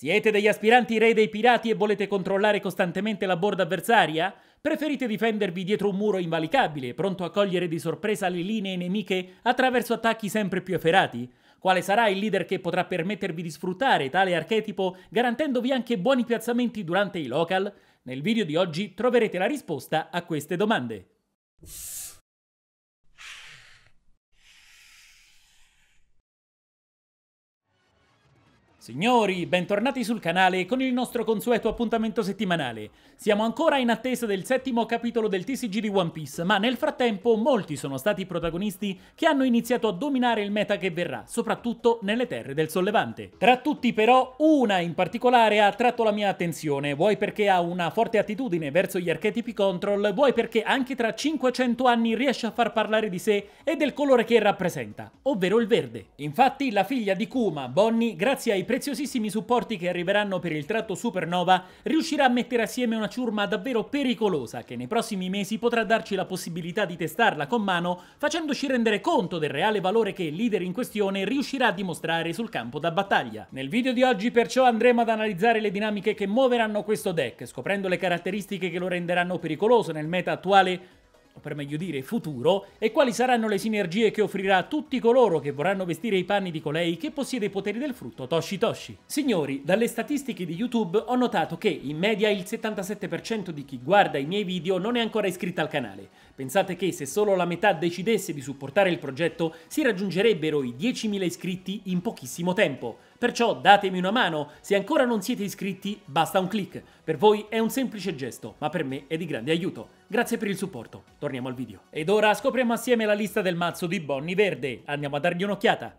Siete degli aspiranti re dei pirati e volete controllare costantemente la borda avversaria? Preferite difendervi dietro un muro invalicabile, pronto a cogliere di sorpresa le linee nemiche attraverso attacchi sempre più efferati? Quale sarà il leader che potrà permettervi di sfruttare tale archetipo garantendovi anche buoni piazzamenti durante i local? Nel video di oggi troverete la risposta a queste domande. Signori, bentornati sul canale con il nostro consueto appuntamento settimanale. Siamo ancora in attesa del settimo capitolo del TCG di One Piece, ma nel frattempo molti sono stati i protagonisti che hanno iniziato a dominare il meta che verrà, soprattutto nelle terre del sollevante. Tra tutti però, una in particolare ha attratto la mia attenzione, vuoi perché ha una forte attitudine verso gli archetipi control, vuoi perché anche tra 500 anni riesce a far parlare di sé e del colore che rappresenta, ovvero il verde. Infatti la figlia di Kuma, Bonnie, grazie ai presenti preziosissimi supporti che arriveranno per il tratto Supernova, riuscirà a mettere assieme una ciurma davvero pericolosa che nei prossimi mesi potrà darci la possibilità di testarla con mano, facendoci rendere conto del reale valore che il leader in questione riuscirà a dimostrare sul campo da battaglia. Nel video di oggi perciò andremo ad analizzare le dinamiche che muoveranno questo deck, scoprendo le caratteristiche che lo renderanno pericoloso nel meta attuale, o per meglio dire futuro, e quali saranno le sinergie che offrirà a tutti coloro che vorranno vestire i panni di colei che possiede i poteri del frutto Toshi Toshi. Signori, dalle statistiche di YouTube ho notato che in media il 77% di chi guarda i miei video non è ancora iscritto al canale, Pensate che se solo la metà decidesse di supportare il progetto si raggiungerebbero i 10.000 iscritti in pochissimo tempo. Perciò datemi una mano, se ancora non siete iscritti basta un clic. Per voi è un semplice gesto, ma per me è di grande aiuto. Grazie per il supporto, torniamo al video. Ed ora scopriamo assieme la lista del mazzo di Bonnie Verde, andiamo a dargli un'occhiata.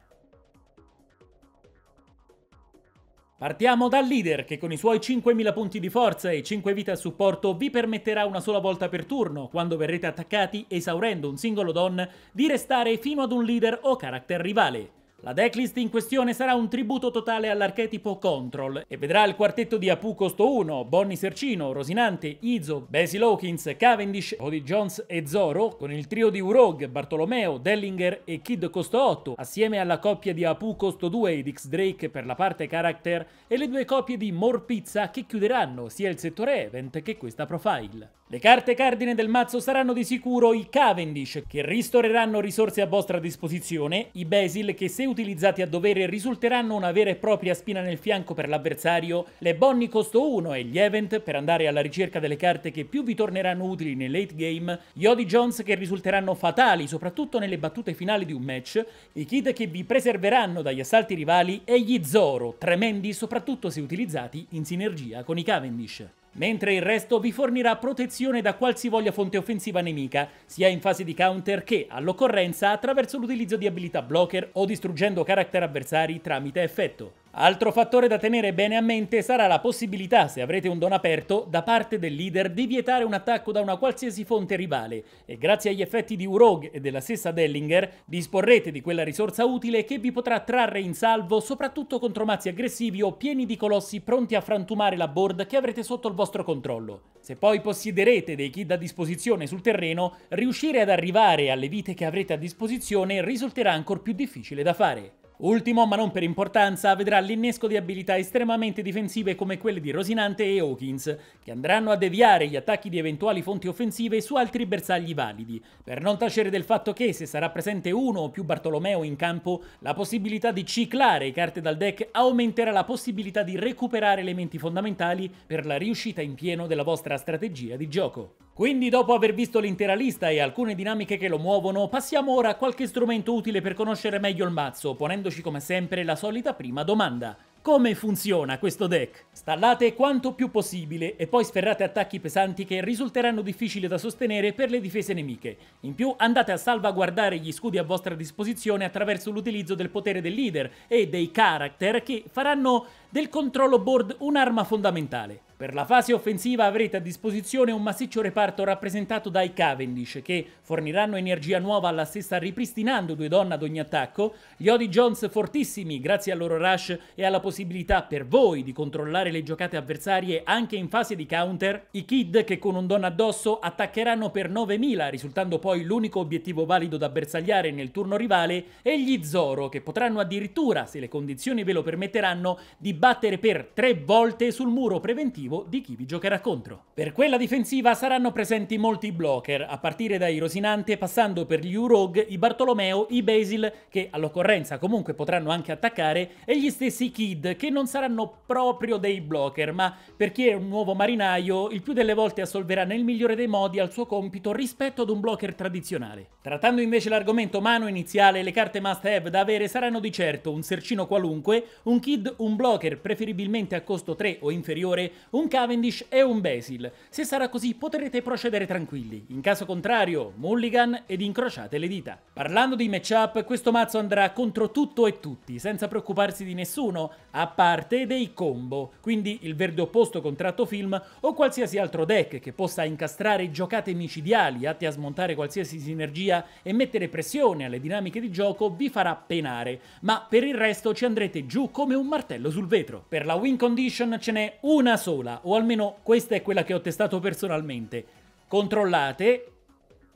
Partiamo dal leader che con i suoi 5.000 punti di forza e 5 vite a supporto vi permetterà una sola volta per turno, quando verrete attaccati esaurendo un singolo don, di restare fino ad un leader o character rivale. La decklist in questione sarà un tributo totale all'archetipo Control e vedrà il quartetto di Apu Costo 1, Bonnie Sercino, Rosinante, Izo, Basil Hawkins, Cavendish, Cody Jones e Zoro, con il trio di Urog, Bartolomeo, Dellinger e Kid Costo 8, assieme alla coppia di Apu Costo 2 ed X-Drake per la parte character e le due coppie di More Pizza che chiuderanno sia il settore event che questa profile. Le carte cardine del mazzo saranno di sicuro i Cavendish, che ristoreranno risorse a vostra disposizione, i Basil che se utilizzati a dovere risulteranno una vera e propria spina nel fianco per l'avversario, le Bonnie costo 1 e gli Event per andare alla ricerca delle carte che più vi torneranno utili nel late game, gli Odi Jones che risulteranno fatali soprattutto nelle battute finali di un match, i Kid che vi preserveranno dagli assalti rivali e gli Zoro, tremendi soprattutto se utilizzati in sinergia con i Cavendish mentre il resto vi fornirà protezione da qualsivoglia fonte offensiva nemica, sia in fase di counter che, all'occorrenza, attraverso l'utilizzo di abilità blocker o distruggendo character avversari tramite effetto. Altro fattore da tenere bene a mente sarà la possibilità, se avrete un don aperto, da parte del leader di vietare un attacco da una qualsiasi fonte rivale e grazie agli effetti di Urog e della stessa Dellinger disporrete di quella risorsa utile che vi potrà trarre in salvo soprattutto contro mazzi aggressivi o pieni di colossi pronti a frantumare la board che avrete sotto il vostro controllo. Se poi possiederete dei kit a disposizione sul terreno, riuscire ad arrivare alle vite che avrete a disposizione risulterà ancora più difficile da fare. Ultimo, ma non per importanza, vedrà l'innesco di abilità estremamente difensive come quelle di Rosinante e Hawkins, che andranno a deviare gli attacchi di eventuali fonti offensive su altri bersagli validi, per non tacere del fatto che, se sarà presente uno o più Bartolomeo in campo, la possibilità di ciclare carte dal deck aumenterà la possibilità di recuperare elementi fondamentali per la riuscita in pieno della vostra strategia di gioco. Quindi dopo aver visto l'intera lista e alcune dinamiche che lo muovono, passiamo ora a qualche strumento utile per conoscere meglio il mazzo, ponendoci come sempre la solita prima domanda. Come funziona questo deck? Stallate quanto più possibile e poi sferrate attacchi pesanti che risulteranno difficili da sostenere per le difese nemiche. In più andate a salvaguardare gli scudi a vostra disposizione attraverso l'utilizzo del potere del leader e dei character che faranno del controllo board un'arma fondamentale. Per la fase offensiva avrete a disposizione un massiccio reparto rappresentato dai Cavendish, che forniranno energia nuova alla stessa ripristinando due donne ad ogni attacco, gli Odi Jones fortissimi grazie al loro rush e alla possibilità per voi di controllare le giocate avversarie anche in fase di counter, i Kid che con un don addosso attaccheranno per 9000 risultando poi l'unico obiettivo valido da bersagliare nel turno rivale, e gli Zoro che potranno addirittura, se le condizioni ve lo permetteranno, battere per tre volte sul muro preventivo offensivo di chi vi giocherà contro. Per quella difensiva saranno presenti molti blocker, a partire dai Rosinante, passando per gli Urog, i Bartolomeo, i Basil, che all'occorrenza comunque potranno anche attaccare, e gli stessi Kid, che non saranno proprio dei blocker, ma per chi è un nuovo marinaio, il più delle volte assolverà nel migliore dei modi al suo compito rispetto ad un blocker tradizionale. Trattando invece l'argomento mano iniziale, le carte must have da avere saranno di certo un sercino qualunque, un Kid, un blocker preferibilmente a costo 3 o inferiore, un un Cavendish e un Basil. Se sarà così potrete procedere tranquilli, in caso contrario mulligan ed incrociate le dita. Parlando di matchup, questo mazzo andrà contro tutto e tutti, senza preoccuparsi di nessuno, a parte dei combo, quindi il verde opposto contratto film o qualsiasi altro deck che possa incastrare giocate micidiali atti a smontare qualsiasi sinergia e mettere pressione alle dinamiche di gioco vi farà penare, ma per il resto ci andrete giù come un martello sul vetro. Per la win condition ce n'è una sola regola, o almeno questa è quella che ho testato personalmente. Controllate,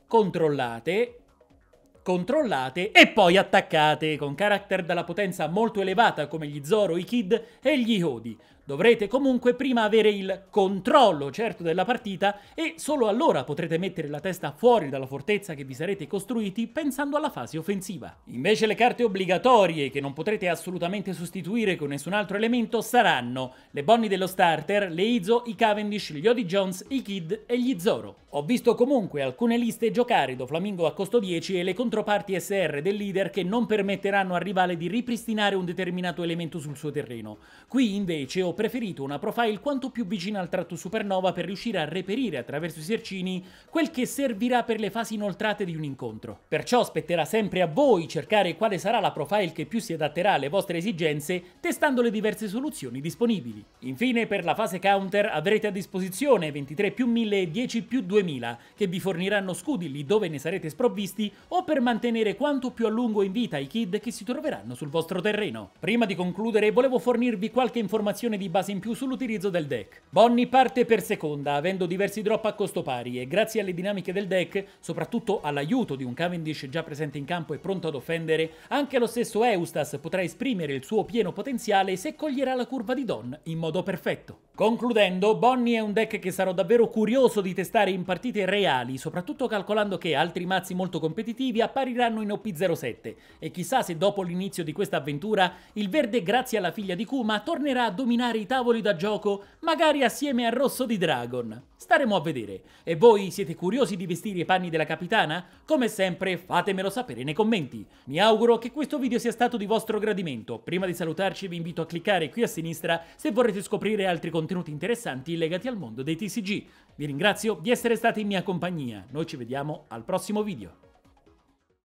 controllate, controllate e poi attaccate con character dalla potenza molto elevata come gli Zoro, i Kid e gli Hodi. Dovrete comunque prima avere il controllo certo della partita e solo allora potrete mettere la testa fuori dalla fortezza che vi sarete costruiti pensando alla fase offensiva. Invece le carte obbligatorie che non potrete assolutamente sostituire con nessun altro elemento saranno le Bonnie dello starter, le Izo, i Cavendish, gli Odi Jones, i Kid e gli Zoro. Ho visto comunque alcune liste giocare do Flamingo a costo 10 e le controparti SR del leader che non permetteranno al rivale di ripristinare un determinato elemento sul suo terreno. Qui invece ho preferito una profile quanto più vicina al tratto supernova per riuscire a reperire attraverso i sercini quel che servirà per le fasi inoltrate di un incontro. Perciò spetterà sempre a voi cercare quale sarà la profile che più si adatterà alle vostre esigenze testando le diverse soluzioni disponibili. Infine per la fase counter avrete a disposizione 23 più 1000 e 10 più 2000 che vi forniranno scudi lì dove ne sarete sprovvisti o per mantenere quanto più a lungo in vita i kid che si troveranno sul vostro terreno. Prima di concludere volevo fornirvi qualche informazione di di base in più sull'utilizzo del deck. Bonnie parte per seconda, avendo diversi drop a costo pari e grazie alle dinamiche del deck, soprattutto all'aiuto di un Cavendish già presente in campo e pronto ad offendere, anche lo stesso Eustas potrà esprimere il suo pieno potenziale se coglierà la curva di Don in modo perfetto. Concludendo, Bonnie è un deck che sarò davvero curioso di testare in partite reali, soprattutto calcolando che altri mazzi molto competitivi appariranno in OP07 e chissà se dopo l'inizio di questa avventura il verde grazie alla figlia di Kuma tornerà a dominare i tavoli da gioco, magari assieme al rosso di Dragon. Staremo a vedere. E voi siete curiosi di vestire i panni della capitana? Come sempre fatemelo sapere nei commenti. Mi auguro che questo video sia stato di vostro gradimento. Prima di salutarci vi invito a cliccare qui a sinistra se vorrete scoprire altri contenuti contenuti interessanti legati al mondo dei TCG. Vi ringrazio di essere stati in mia compagnia, noi ci vediamo al prossimo video.